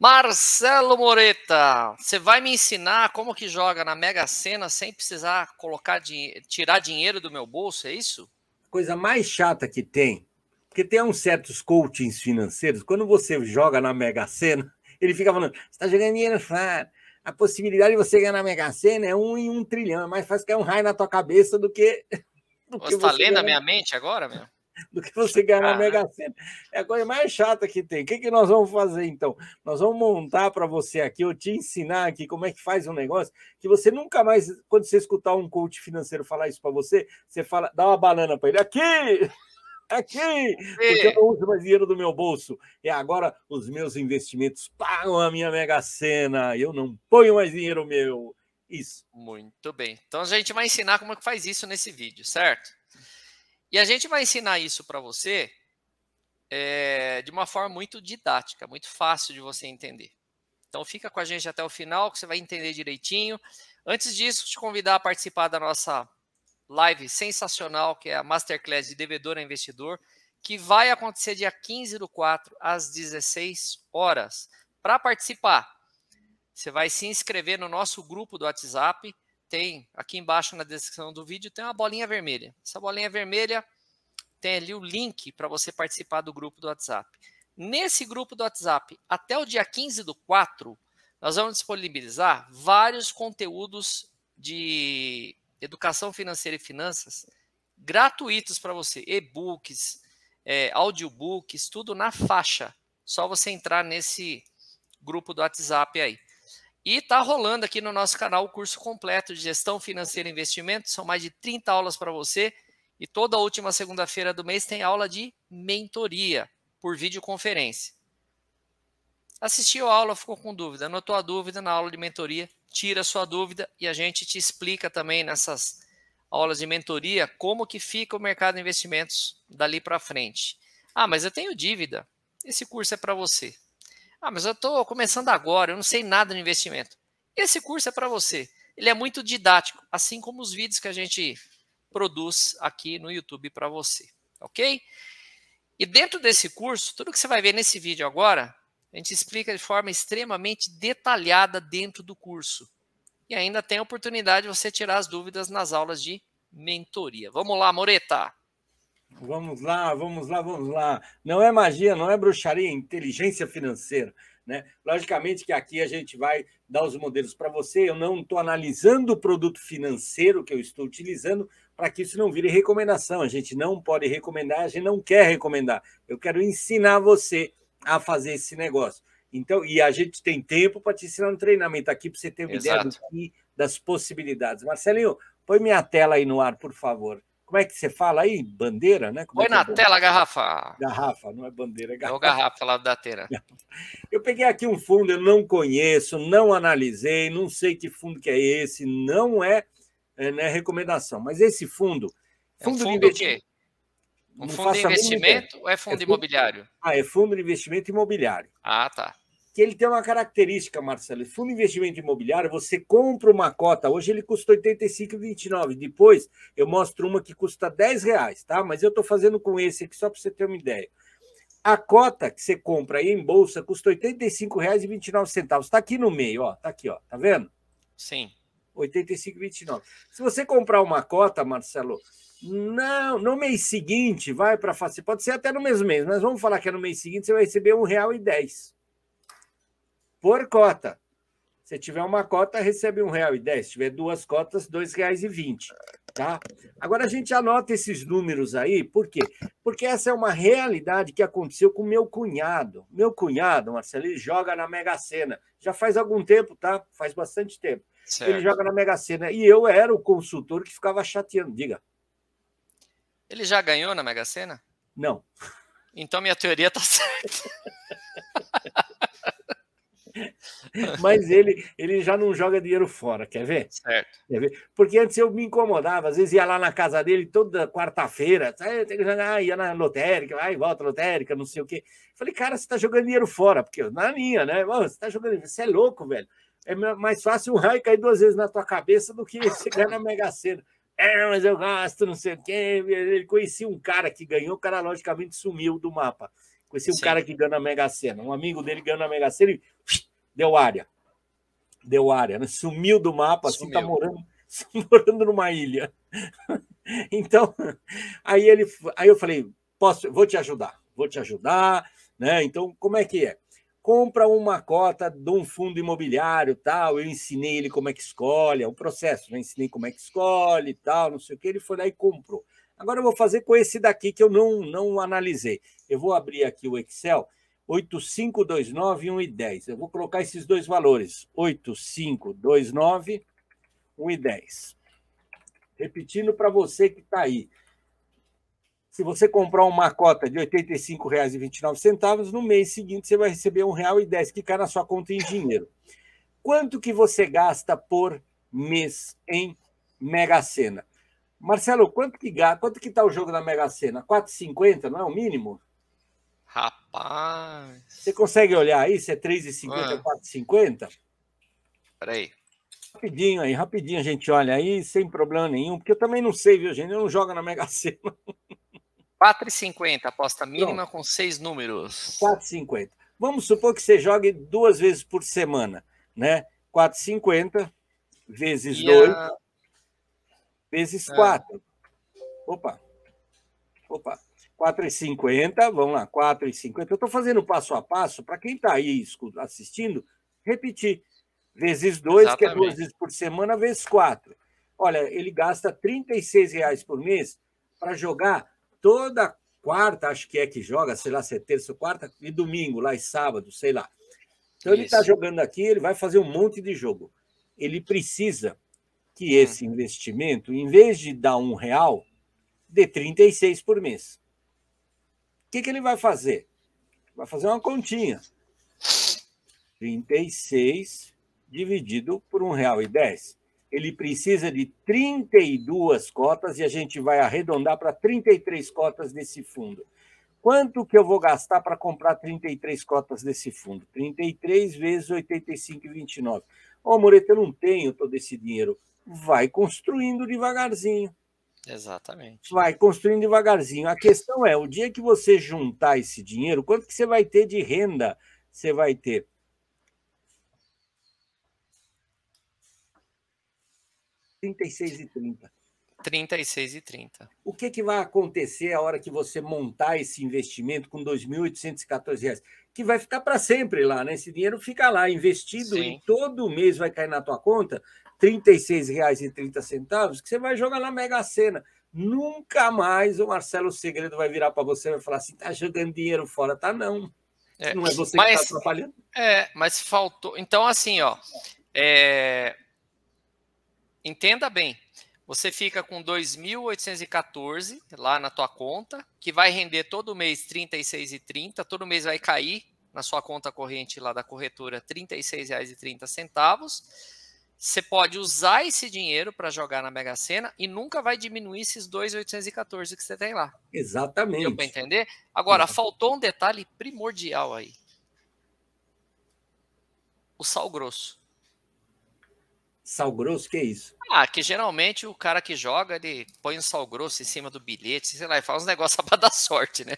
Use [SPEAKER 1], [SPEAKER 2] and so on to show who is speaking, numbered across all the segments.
[SPEAKER 1] Marcelo Moreta, você vai me ensinar como que joga na Mega Sena sem precisar colocar tirar dinheiro do meu bolso, é isso?
[SPEAKER 2] Coisa mais chata que tem, porque tem uns certos coachings financeiros, quando você joga na Mega Sena, ele fica falando, você está jogando dinheiro a possibilidade de você ganhar na Mega Sena é um em um trilhão, é mais fácil cair um raio na tua cabeça do que... Do você está lendo a minha
[SPEAKER 1] mente agora, meu?
[SPEAKER 2] do que você ganhar na ah. Mega Sena. É a coisa mais chata que tem. O que, que nós vamos fazer então? Nós vamos montar para você aqui, eu te ensinar aqui como é que faz um negócio que você nunca mais, quando você escutar um coach financeiro falar isso para você, você fala, dá uma banana para ele. Aqui! aqui, porque eu não uso mais dinheiro do meu bolso. E agora os meus investimentos pagam a minha mega sena. Eu não ponho mais dinheiro meu. Isso.
[SPEAKER 1] Muito bem. Então a gente vai ensinar como é que faz isso nesse vídeo, certo? E a gente vai ensinar isso para você é, de uma forma muito didática, muito fácil de você entender. Então fica com a gente até o final, que você vai entender direitinho. Antes disso, te convidar a participar da nossa live sensacional, que é a Masterclass de Devedor a Investidor, que vai acontecer dia 15 do 4, às 16 horas. Para participar, você vai se inscrever no nosso grupo do WhatsApp, tem aqui embaixo na descrição do vídeo tem uma bolinha vermelha. Essa bolinha vermelha tem ali o link para você participar do grupo do WhatsApp. Nesse grupo do WhatsApp, até o dia 15 do 4, nós vamos disponibilizar vários conteúdos de educação financeira e finanças gratuitos para você, e-books, é, audiobooks, tudo na faixa. Só você entrar nesse grupo do WhatsApp aí. E está rolando aqui no nosso canal o curso completo de gestão financeira e investimentos. São mais de 30 aulas para você. E toda última segunda-feira do mês tem aula de mentoria por videoconferência. Assistiu a aula, ficou com dúvida, anotou a dúvida na aula de mentoria, tira a sua dúvida e a gente te explica também nessas aulas de mentoria como que fica o mercado de investimentos dali para frente. Ah, mas eu tenho dívida. Esse curso é para você. Ah, mas eu estou começando agora, eu não sei nada de investimento. Esse curso é para você. Ele é muito didático, assim como os vídeos que a gente produz aqui no YouTube para você, ok? E dentro desse curso, tudo que você vai ver nesse vídeo agora, a gente explica de forma extremamente detalhada dentro do curso. E ainda tem a oportunidade de você tirar as dúvidas nas aulas de mentoria. Vamos lá, Moreta!
[SPEAKER 2] Vamos lá, vamos lá, vamos lá. Não é magia, não é bruxaria, é inteligência financeira. Né? Logicamente que aqui a gente vai dar os modelos para você. Eu não estou analisando o produto financeiro que eu estou utilizando para que isso não vire recomendação. A gente não pode recomendar, a gente não quer recomendar. Eu quero ensinar você a fazer esse negócio. Então, e a gente tem tempo para te ensinar um treinamento aqui para você ter uma Exato. ideia do que, das possibilidades. Marcelinho, põe minha tela aí no ar, por favor. Como é que você fala aí? Bandeira, né?
[SPEAKER 1] Como é Põe é na é tela, garrafa. Garrafa, não é bandeira, é garrafa. É o garrafa lá da teira. Eu
[SPEAKER 2] peguei aqui um fundo, eu não conheço, não analisei, não sei que fundo que é esse, não é, é né, recomendação. Mas esse fundo. Fundo, é fundo de investimento.
[SPEAKER 1] Um fundo de investimento ou é, é fundo imobiliário?
[SPEAKER 2] Ah, é fundo de investimento imobiliário. Ah, tá que ele tem uma característica, Marcelo. Fundo de investimento imobiliário, você compra uma cota, hoje ele custa R$ 85,29. Depois eu mostro uma que custa R$ reais, tá? Mas eu estou fazendo com esse aqui só para você ter uma ideia. A cota que você compra aí em bolsa custa R$ 85,29. Está aqui no meio, ó. Tá aqui, ó. Tá vendo? Sim. 85,29. Se você comprar uma cota, Marcelo, não, no mês seguinte, vai para fazer. Pode ser até no mesmo mês, mas vamos falar que é no mês seguinte, você vai receber R$ 1,10 por cota. Se tiver uma cota, recebe um real e dez. Se tiver duas cotas, dois reais e vinte, tá? Agora a gente anota esses números aí, por quê? Porque essa é uma realidade que aconteceu com meu cunhado. Meu cunhado, Marcelo, ele joga na Mega Sena. Já faz algum tempo, tá? Faz bastante tempo. Certo. Ele joga na Mega Sena e eu era o consultor que ficava chateando. Diga.
[SPEAKER 1] Ele já ganhou na Mega Sena? Não. Então minha teoria tá certa.
[SPEAKER 2] Mas ele, ele já não joga dinheiro fora, quer ver? Certo. Quer ver? Porque antes eu me incomodava, às vezes ia lá na casa dele toda quarta-feira, ah, tem que ia na lotérica, vai, volta lotérica, não sei o quê. Falei, cara, você está jogando dinheiro fora, porque na minha, né? Você está jogando, você é louco, velho. É mais fácil um raio cair duas vezes na tua cabeça do que você ganhar na Mega Sena. É, mas eu gasto, não sei o quê. Ele conhecia um cara que ganhou, o cara logicamente sumiu do mapa. Conheci Sim. um cara que ganha na Mega Sena. Um amigo dele ganhou na Mega Sena e deu área. Deu área, né? Sumiu do mapa, Sumiu. assim, tá morando, tá morando numa ilha. então, aí ele aí eu falei: posso, vou te ajudar, vou te ajudar, né? Então, como é que é? Compra uma cota de um fundo imobiliário tal. Eu ensinei ele como é que escolhe, é um processo, né? Ensinei como é que escolhe tal, não sei o que. Ele foi lá e comprou. Agora eu vou fazer com esse daqui que eu não, não analisei. Eu vou abrir aqui o Excel, 8529 10. Eu vou colocar esses dois valores, 8529 10. Repetindo para você que está aí. Se você comprar uma cota de R$ 85,29, no mês seguinte você vai receber R$ 1,10 que cai na sua conta em dinheiro. Quanto que você gasta por mês em Mega Sena? Marcelo, quanto que Quanto que tá o jogo da Mega Sena? 4,50, não é o mínimo?
[SPEAKER 1] Rapaz.
[SPEAKER 2] Você consegue olhar aí se é 3,50 ou 4,50? Ah. Peraí. Rapidinho aí, rapidinho a gente olha aí, sem problema nenhum, porque eu também não sei, viu, gente? Eu não jogo na Mega Sena.
[SPEAKER 1] 4,50, aposta mínima Pronto. com seis números.
[SPEAKER 2] 4,50. Vamos supor que você jogue duas vezes por semana, né? 4,50 vezes 2. Vezes é. 4. Opa. Opa. 4,50, vamos lá, 4,50. Eu estou fazendo passo a passo, para quem está aí assistindo, repetir. Vezes 2, que é duas vezes por semana, vezes 4. Olha, ele gasta R$ reais por mês para jogar toda quarta, acho que é que joga, sei lá, se é terça ou quarta, e domingo, lá e sábado, sei lá. Então tá Isso. ele está jogando aqui, ele vai fazer um monte de jogo. Ele precisa que hum. esse investimento, em vez de dar um real, dê 36 por mês. O que, que ele vai fazer? Vai fazer uma continha. 36 dividido por um real e 10. Ele precisa de 32 cotas e a gente vai arredondar para 33 cotas desse fundo. Quanto que eu vou gastar para comprar 33 cotas desse fundo? 33 vezes 85,29. Ô, oh, Moreto, eu não tenho todo esse dinheiro vai construindo devagarzinho.
[SPEAKER 1] Exatamente.
[SPEAKER 2] Vai construindo devagarzinho. A questão é, o dia que você juntar esse dinheiro, quanto que você vai ter de renda? Você vai ter
[SPEAKER 1] R$ 36,30. 36,30.
[SPEAKER 2] O que, que vai acontecer a hora que você montar esse investimento com R$ 2.814? Que vai ficar para sempre lá, né? Esse dinheiro fica lá, investido Sim. e todo mês vai cair na tua conta. R$ 36,30, que você vai jogar na Mega Sena. Nunca mais o Marcelo Segredo vai virar para você e vai falar assim: tá jogando dinheiro fora, tá não. É, não é você tá mas, que está atrapalhando.
[SPEAKER 1] É, mas faltou. Então, assim, ó. É... Entenda bem. Você fica com 2.814 lá na tua conta, que vai render todo mês 36,30, todo mês vai cair na sua conta corrente lá da corretora R$ 36,30 você pode usar esse dinheiro para jogar na Mega Sena e nunca vai diminuir esses 2,814 que você tem lá. Exatamente. Deu para entender? Agora, faltou um detalhe primordial aí. O sal grosso.
[SPEAKER 2] Sal grosso, que é isso?
[SPEAKER 1] Ah, que geralmente o cara que joga, ele põe um sal grosso em cima do bilhete, sei lá, e faz uns negócios para dar sorte, né?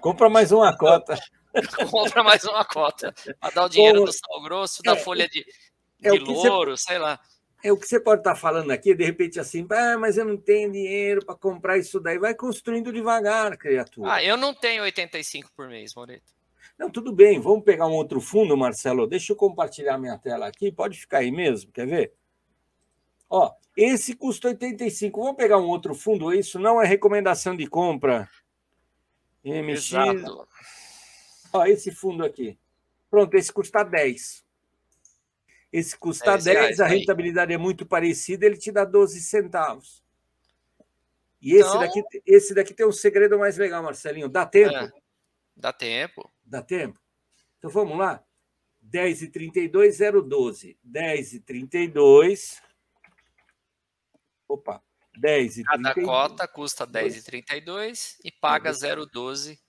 [SPEAKER 2] Compra mais uma cota.
[SPEAKER 1] Compra mais uma cota. Para dar o dinheiro do sal grosso, da é, folha de, é de louro, sei lá.
[SPEAKER 2] É o que você pode estar falando aqui, de repente assim, ah, mas eu não tenho dinheiro para comprar isso daí. Vai construindo devagar, criatura. Ah,
[SPEAKER 1] eu não tenho 85 por mês, Moreto.
[SPEAKER 2] Não, tudo bem, vamos pegar um outro fundo, Marcelo. Deixa eu compartilhar minha tela aqui. Pode ficar aí mesmo, quer ver? Ó, esse custa 85. Vamos pegar um outro fundo, é isso não é recomendação de compra. MX. Exato. Ó, esse fundo aqui. Pronto, esse custa 10. Esse custa é, 10, a rentabilidade é muito parecida, ele te dá 12 centavos. E então... esse, daqui, esse daqui tem um segredo mais legal, Marcelinho. Dá tempo? É.
[SPEAKER 1] Dá tempo.
[SPEAKER 2] Dá tempo. Então vamos lá. 10 e 32, 012. 10 e 32. Opa. 10 e Cada 32. cota custa 10 e
[SPEAKER 1] 32 e paga 012.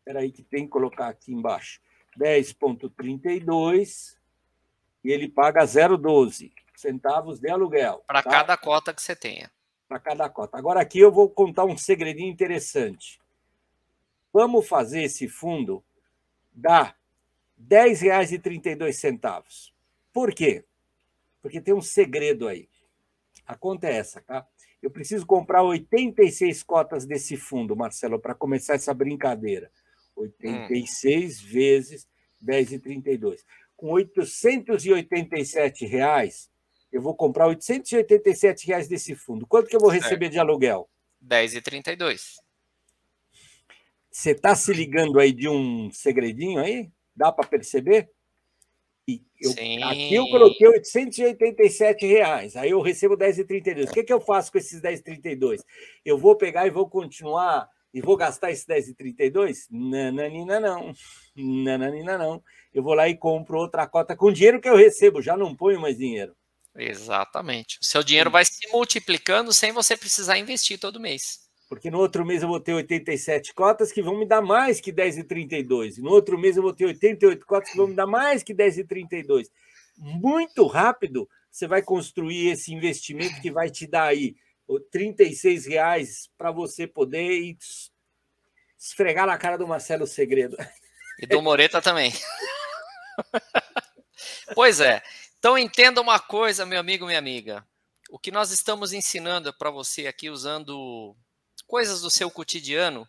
[SPEAKER 2] Espera aí que tem que colocar aqui embaixo. 10.32 e ele paga 0,12
[SPEAKER 1] centavos de aluguel. Para tá? cada cota que você tenha. Para cada cota.
[SPEAKER 2] Agora aqui eu vou contar um segredinho interessante. Vamos fazer esse fundo dar R$ 10,32. Por quê? Porque tem um segredo aí. A conta é essa, tá? Eu preciso comprar 86 cotas desse fundo, Marcelo, para começar essa brincadeira. 86 hum. vezes 10,32 com 887 reais, eu vou comprar 887 reais desse fundo. Quanto que eu vou receber de aluguel?
[SPEAKER 1] 10,32.
[SPEAKER 2] Você está se ligando aí de um segredinho aí? Dá para perceber?
[SPEAKER 1] Eu, aqui eu coloquei
[SPEAKER 2] 887 reais, aí eu recebo 10,32. O que, que eu faço com esses 10,32? Eu vou pegar e vou continuar e vou gastar esse 10,32? Nananina não, nananina não. Eu vou lá e compro outra cota com dinheiro que eu recebo, já não ponho mais dinheiro.
[SPEAKER 1] Exatamente. O seu dinheiro vai se multiplicando sem você precisar investir todo mês.
[SPEAKER 2] Porque no outro mês eu vou ter 87 cotas que vão me dar mais que 10,32. No outro mês eu vou ter 88 cotas que vão me dar mais que 10,32. Muito rápido você vai construir esse investimento que vai te dar aí ou 36 reais para você
[SPEAKER 1] poder ir esfregar na cara do Marcelo Segredo. E do Moreta também. pois é. Então entenda uma coisa, meu amigo, minha amiga. O que nós estamos ensinando para você aqui usando coisas do seu cotidiano,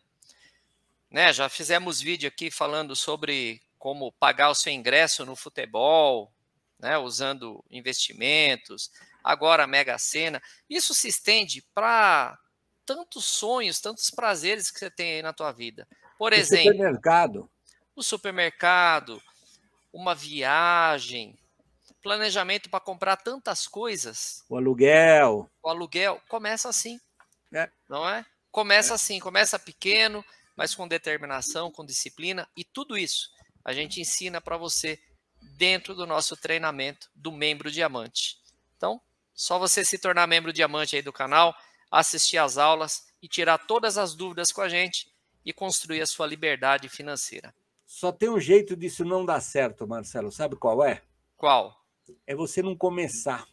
[SPEAKER 1] né? Já fizemos vídeo aqui falando sobre como pagar o seu ingresso no futebol, né? Usando investimentos, agora a Mega Sena. Isso se estende para tantos sonhos, tantos prazeres que você tem aí na tua vida. Por o exemplo,
[SPEAKER 2] supermercado.
[SPEAKER 1] o supermercado, uma viagem, planejamento para comprar tantas coisas.
[SPEAKER 2] O aluguel.
[SPEAKER 1] O aluguel começa assim. É. Não é? Começa é. assim, começa pequeno, mas com determinação, com disciplina e tudo isso a gente ensina para você dentro do nosso treinamento do membro diamante. Então, só você se tornar membro diamante aí do canal, assistir às aulas e tirar todas as dúvidas com a gente e construir a sua liberdade financeira.
[SPEAKER 2] Só tem um jeito disso não dar certo, Marcelo. Sabe qual é? Qual? É você não começar.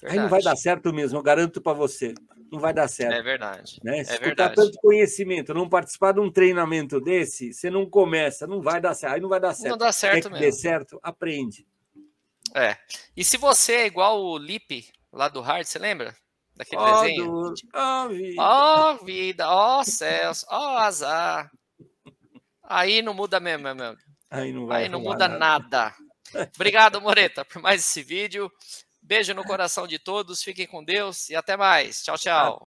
[SPEAKER 2] Verdade. Aí não vai dar certo mesmo, eu garanto para você. Não vai dar certo. É
[SPEAKER 1] verdade. Né? É se é verdade. tanto
[SPEAKER 2] conhecimento, não participar de um treinamento desse, você não começa, não vai dar
[SPEAKER 1] certo. Aí não vai dar certo. Não dá certo Quer mesmo. Que dê certo,
[SPEAKER 2] aprende.
[SPEAKER 1] É. E se você é igual o Lipe, lá do Hard, você lembra? Daquele oh, desenho? Ó oh, vida, ó oh, vida. oh, céus, ó oh, azar. Aí não muda mesmo, meu amigo. Aí não, vai Aí não muda nada. nada. Obrigado, Moreta, por mais esse vídeo. Beijo no coração de todos, fiquem com Deus e até mais. Tchau, tchau.